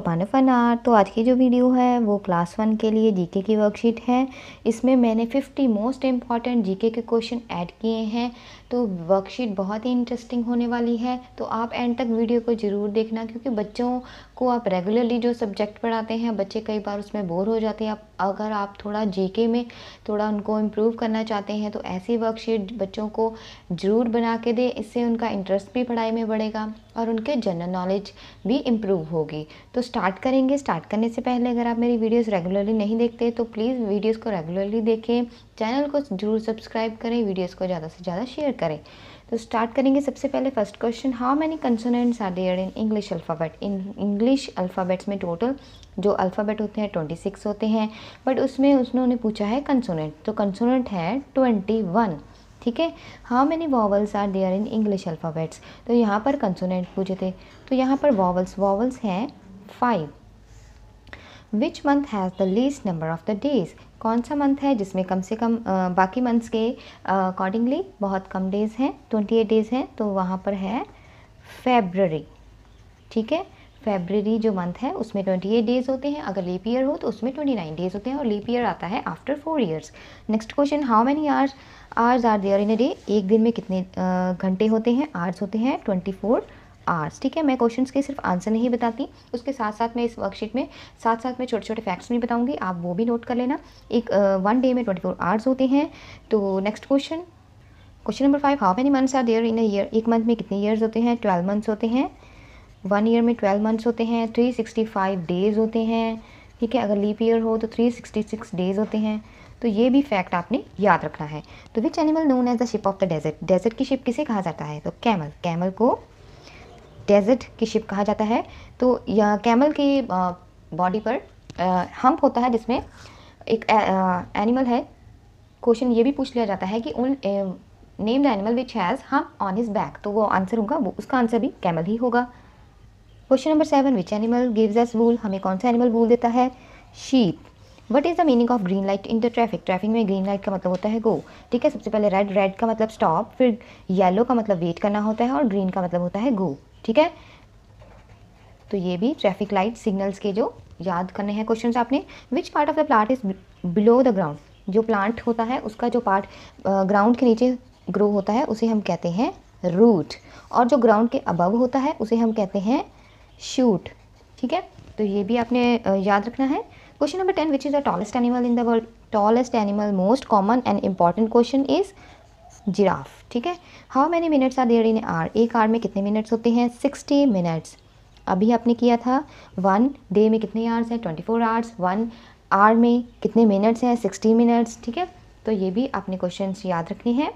पपाने फ़न are तो आज की जो वीडियो है वो क्लास वन के लिए जीके की वर्कशीट है इसमें मैंने 50 मोस्ट इम्पॉर्टेंट जीके के क्वेश्चन ऐड किए हैं तो वर्कशीट बहुत ही इंटरेस्टिंग होने वाली है तो आप एंड तक वीडियो को ज़रूर देखना क्योंकि बच्चों को आप रेगुलरली जो सब्जेक्ट पढ़ाते हैं बच्चे कई बार उसमें बोर हो जाते हैं आप अगर आप थोड़ा जीके में थोड़ा उनको इम्प्रूव करना चाहते हैं तो ऐसी वर्कशीट बच्चों को ज़रूर बना के दें इससे उनका इंटरेस्ट भी पढ़ाई में बढ़ेगा और उनके जनरल नॉलेज भी इम्प्रूव होगी तो स्टार्ट करेंगे स्टार्ट करने से पहले अगर आप मेरी वीडियोज़ रेगुलरली नहीं देखते तो प्लीज़ वीडियोज़ को रेगुलरली देखें चैनल को जरूर सब्सक्राइब करें वीडियोस को ज़्यादा से ज़्यादा शेयर करें तो स्टार्ट करेंगे सबसे पहले first question how many consonants are there in English alphabet in English alphabets में टोटल जो अल्फ़ाबेट होते हैं ट्वेंटी सिक्स होते हैं बट उसमें उसने पूछा है कंसोनेंट तो कंसोनेंट है ट्वेंटी वन ठीक है how many vowels are there in English alphabets तो यहाँ पर कंसोनेंट पूछे थे तो यहाँ पर वॉवल्स वॉवल्स हैं five which month has the least number of the days कौन सा मंथ है जिसमें कम से कम आ, बाकी मंथ्स के अकॉर्डिंगली बहुत कम डेज़ हैं ट्वेंटी एट डेज़ हैं तो वहाँ पर है फेबररी ठीक है फेबररी जो मंथ है उसमें ट्वेंटी एट डेज होते हैं अगर लीप ईयर हो तो उसमें ट्वेंटी नाइन डेज होते हैं और लीप ईयर आता है after four years next question how many hours hours are there in a day एक दिन में कितने घंटे होते हैं आर्स होते हैं फोर आर्स ठीक है मैं क्वेश्चन के सिर्फ आंसर नहीं बताती उसके साथ साथ मैं इस वर्कशीट में साथ साथ में छोटे छोटे फैक्ट्स भी बताऊँगी आप वो भी नोट कर लेना एक वन डे में ट्वेंटी फोर आवर्स होते हैं तो next question question number five how many months are there in a year एक मंथ में कितने ईयर्स होते हैं ट्वेल्व मंथ्स होते हैं वन ईयर में ट्वेल्व मंथ्स होते हैं थ्री सिक्सटी फाइव डेज होते हैं ठीक है अगर लीप ईयर हो तो थ्री सिक्सटी सिक्स डेज होते हैं तो ये भी फैक्ट आपने याद रखना है तो which animal known as the ship of the desert desert की शिप किसे कहा जाता है तो कैमल कैमल को डेजर्ट की शिप कहा जाता है तो यह कैमल की बॉडी पर हम्प होता है जिसमें एक एनिमल है क्वेश्चन ये भी पूछ लिया जाता है कि उन named animal which has hump on his back तो वो आंसर होगा वो उसका आंसर भी कैमल ही होगा question number seven which animal gives us wool हमें कौन सा एनिमल वूल देता है sheep what is the meaning of green light in the traffic traffic में ग्रीन लाइट का मतलब होता है गो ठीक है सबसे पहले रेड रेड का मतलब स्टॉप फिर येलो का मतलब वेट करना होता है और ग्रीन का मतलब होता है गो ठीक है तो ये भी ट्रैफिक लाइट सिग्नल्स के जो याद करने हैं क्वेश्चन आपने which part of the plant is below the ground जो प्लांट होता है उसका जो पार्ट ग्राउंड के नीचे ग्रो होता है उसे हम कहते हैं रूट और जो ग्राउंड के अबव होता है उसे हम कहते हैं शूट ठीक है तो ये भी आपने याद रखना है question number ten which is the tallest animal in the world tallest animal most common and important question is giraffe ठीक है how many minutes are there in hour एक आर में कितने मिनट्स होते हैं सिक्सटी मिनट्स अभी आपने किया था वन डे में कितने आवर्स हैं twenty four hours one hour में कितने मिनट्स हैं सिक्सटी मिनट्स ठीक है तो ये भी आपने क्वेश्चन याद रखने हैं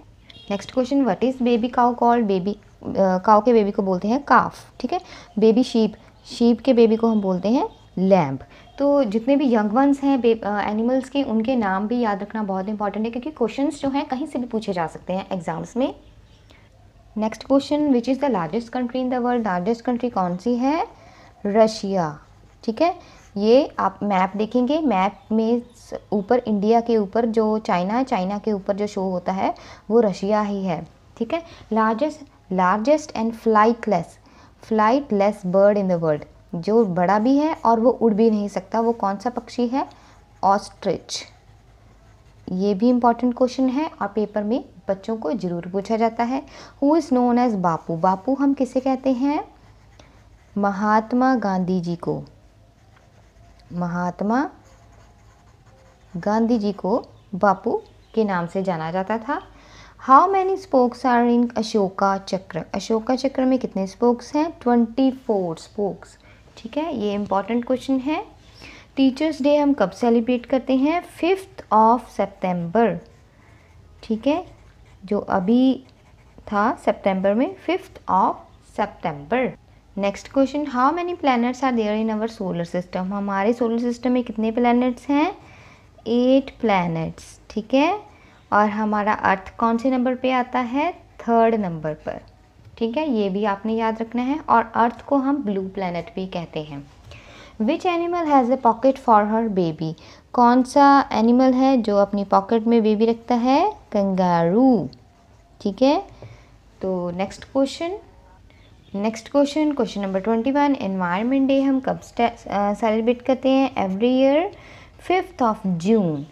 next question what is baby cow called baby cow के बेबी को बोलते हैं काफ ठीक है बेबी शीप शीप के बेबी को हम बोलते हैं लैम्प तो जितने भी यंग वंस हैं एनिमल्स के उनके नाम भी याद रखना बहुत इंपॉर्टेंट है क्योंकि क्वेश्चंस जो हैं कहीं से भी पूछे जा सकते हैं एग्ज़ाम्स में next question which is the largest country in the world largest country कौन सी है रशिया ठीक है ये आप मैप देखेंगे मैप में ऊपर इंडिया के ऊपर जो चाइना है चाइना के ऊपर जो शो होता है वो रशिया ही है ठीक है largest largest and flightless flightless bird in the world जो बड़ा भी है और वो उड़ भी नहीं सकता वो कौन सा पक्षी है ऑस्ट्रिच ये भी इम्पॉर्टेंट क्वेश्चन है और पेपर में बच्चों को ज़रूर पूछा जाता है who is known as Bapu Bapu हम किसे कहते हैं महात्मा गांधी जी को महात्मा गांधी जी को बापू के नाम से जाना जाता था how many spokes are in Ashoka Chakra Ashoka चक्र में कितने स्पोक्स हैं ट्वेंटी फोर स्पोक्स ठीक है ये इम्पॉर्टेंट क्वेश्चन है टीचर्स डे हम कब सेलिब्रेट करते हैं फिफ्थ ऑफ सेप्टेम्बर ठीक है जो अभी था सेप्टेम्बर में fifth of September next question how many planets are there in our solar system हमारे सोलर सिस्टम में कितने प्लानट्स हैं एट प्लानट्स ठीक है और हमारा अर्थ कौन से नंबर पे आता है थर्ड नंबर पर ठीक है ये भी आपने याद रखना है और अर्थ को हम ब्लू प्लानट भी कहते हैं which animal has a pocket for her baby कौन सा एनिमल है जो अपनी पॉकेट में बेबी रखता है कंगारू ठीक है तो next question next question question number twenty one environment day हम कब सेलिब्रेट करते हैं every year fifth of June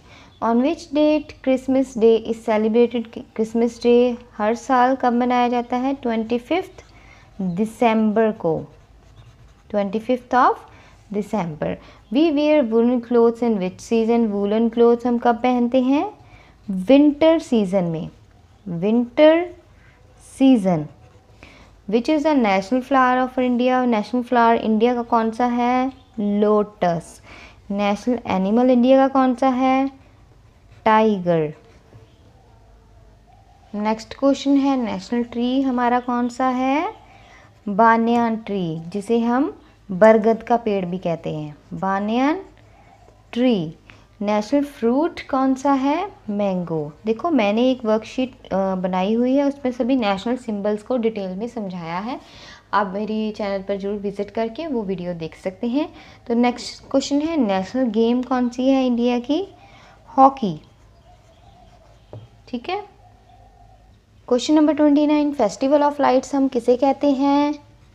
on which date Christmas day is celebrated Christmas day हर साल कब मनाया जाता है ट्वेंटी फिफ्थ दिसंबर को twenty fifth of December we wear woollen clothes in which season woollen clothes हम कब पहनते हैं विंटर सीज़न में winter season which is the national flower of India national flower India का कौन सा है लोटस नेशनल एनिमल इंडिया का कौन सा है टाइगर नेक्स्ट क्वेश्चन है नेशनल ट्री हमारा कौन सा है बानियान ट्री जिसे हम बरगद का पेड़ भी कहते हैं बानियान ट्री नेशनल फ्रूट कौन सा है मैंगो देखो मैंने एक वर्कशीट बनाई हुई है उसमें सभी नेशनल सिंबल्स को डिटेल में समझाया है आप मेरी चैनल पर जरूर विज़िट करके वो वीडियो देख सकते हैं तो नेक्स्ट क्वेश्चन है नेशनल गेम कौन सी है इंडिया की हॉकी ठीक है question number twenty nine festival of lights हम किसे कहते हैं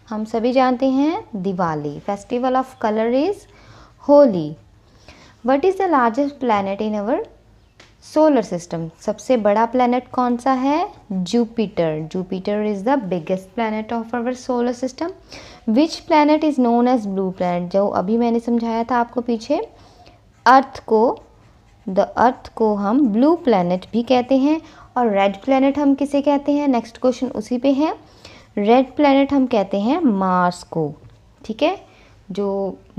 हम सभी जानते हैं Diwali festival of colour is Holi what is the largest planet in our solar system सबसे बड़ा प्लानट कौन सा है Jupiter Jupiter is the biggest planet of our solar system which planet is known as blue planet जो अभी मैंने समझाया था आपको पीछे अर्थ को द अर्थ को हम ब्लू प्लानट भी कहते हैं और रेड प्लानट हम किसे कहते हैं नेक्स्ट क्वेश्चन उसी पे है रेड प्लानट हम कहते हैं मार्स को ठीक है जो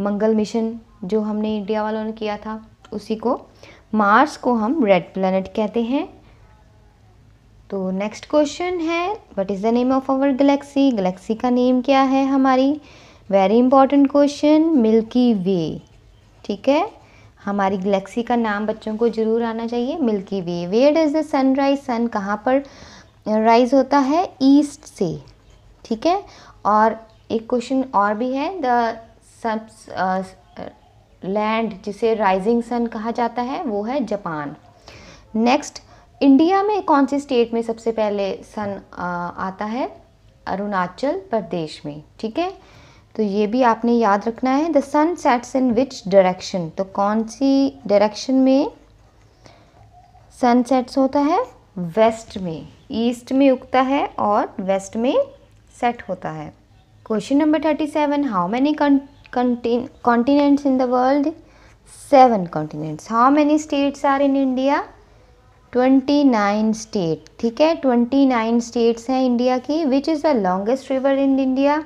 मंगल मिशन जो हमने इंडिया वालों ने किया था उसी को मार्स को हम रेड प्लानट कहते हैं तो नेक्स्ट क्वेश्चन है what is the name of our galaxy galaxy का नेम क्या है हमारी very important question milky way ठीक है हमारी गलेक्सी का नाम बच्चों को ज़रूर आना चाहिए milky way where does the sunrise sun कहाँ पर राइज होता है ईस्ट से ठीक है और एक क्वेश्चन और भी है द सब लैंड जिसे राइजिंग सन कहा जाता है वो है जापान नेक्स्ट इंडिया में कौन सी स्टेट में सबसे पहले सन आता है अरुणाचल प्रदेश में ठीक है तो ये भी आपने याद रखना है the sun sets in which direction तो कौन सी डायरेक्शन में सन सेट्स होता है वेस्ट में ईस्ट में उगता है और वेस्ट में सेट होता है question number thirty seven how many continents in the world seven continents how many states are in India twenty nine state ठीक है ट्वेंटी नाइन स्टेट्स हैं इंडिया की which is the longest river in India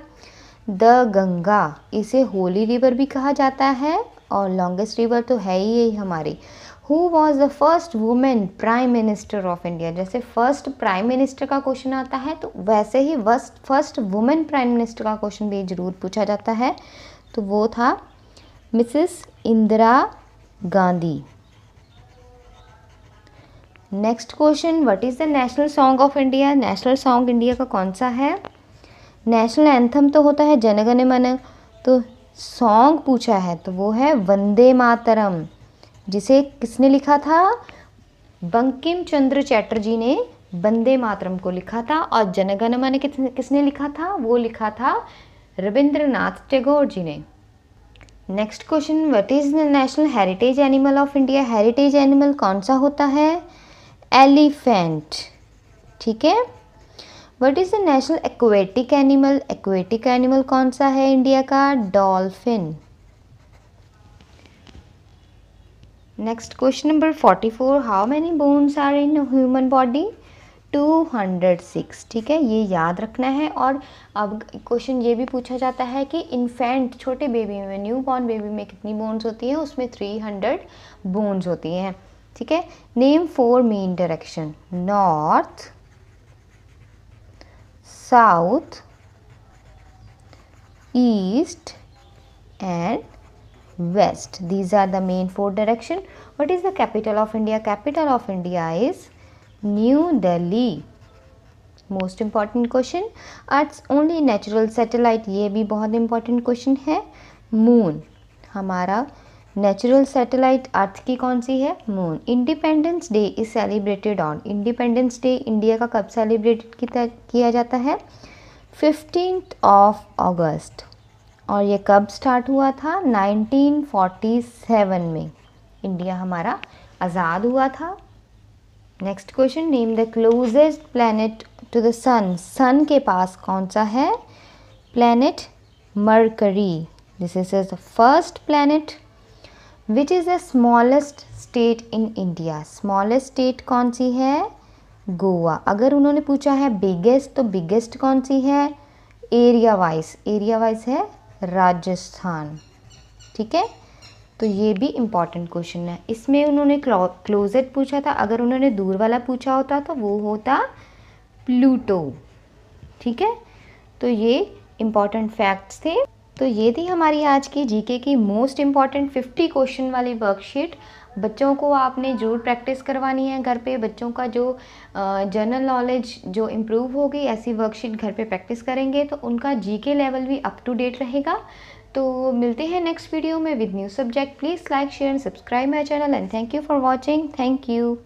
the Ganga इसे holy river भी कहा जाता है और लॉन्गेस्ट रिवर तो है ही यही हमारी who was the first women prime minister of India जैसे फर्स्ट प्राइम मिनिस्टर का क्वेश्चन आता है तो वैसे ही वस्ट फर्स्ट वुमेन प्राइम मिनिस्टर का क्वेश्चन भी ज़रूर पूछा जाता है तो वो था Mrs Indira Gandhi next question what is the national song of India national song India का कौन सा है नेशनल एंथम तो होता है जनगण मन तो सॉन्ग पूछा है तो वो है वंदे मातरम जिसे किसने लिखा था बंकिम चंद्र चैटर्जी ने वंदे मातरम को लिखा था और जनगण मन किस, किसने लिखा था वो लिखा था रविंद्रनाथ टैगोर जी ने next question what is the national heritage animal of India heritage animal कौन सा होता है एलिफेंट ठीक है what is the national aquatic animal aquatic animal कौन सा है इंडिया का dolphin next question number forty four how many bones are in human body two hundred six ठीक है ये याद रखना है और अब क्वेश्चन ये भी पूछा जाता है कि इन्फेंट छोटे बेबी में न्यू बॉर्न बेबी में कितनी बोन्स होती हैं उसमें थ्री हंड्रेड बोन्स होती हैं ठीक है name four main direction north south, east and west. These are the main four direction. What is the capital of India? Capital of India is New Delhi. most important question earth's only natural satellite ye bhi bahut important question hai moon हमारा natural satellite earth की कौन सी है moon independence day is celebrated on independence day India का कब celebrate किया जाता है फिफ्टीन ऑफ अगस्त और ये कब स्टार्ट हुआ था 1947 में इंडिया हमारा आज़ाद हुआ था next question name the closest planet to the sun sun के पास कौन सा है planet mercury this is is the first planet which is the smallest state in India smallest state कौन सी है गोवा अगर उन्होंने पूछा है बिगेस्ट तो बिगेस्ट कौन सी है एरिया वाइज एरिया वाइज है राजस्थान ठीक है तो ये भी इम्पॉर्टेंट क्वेश्चन है इसमें उन्होंने क्लोजेट पूछा था अगर उन्होंने दूर वाला पूछा होता तो वो होता प्लूटो ठीक है तो ये इम्पॉर्टेंट फैक्ट्स थे तो ये थी हमारी आज की जीके की मोस्ट इम्पॉर्टेंट 50 क्वेश्चन वाली वर्कशीट बच्चों को आपने ज़रूर प्रैक्टिस करवानी है घर पे बच्चों का जो जनरल नॉलेज जो इम्प्रूव होगी ऐसी वर्कशीट घर पे प्रैक्टिस करेंगे तो उनका जीके लेवल भी अप टू डेट रहेगा तो मिलते हैं नेक्स्ट वीडियो में with new subject please like share and subscribe my channel and thank you for watching thank you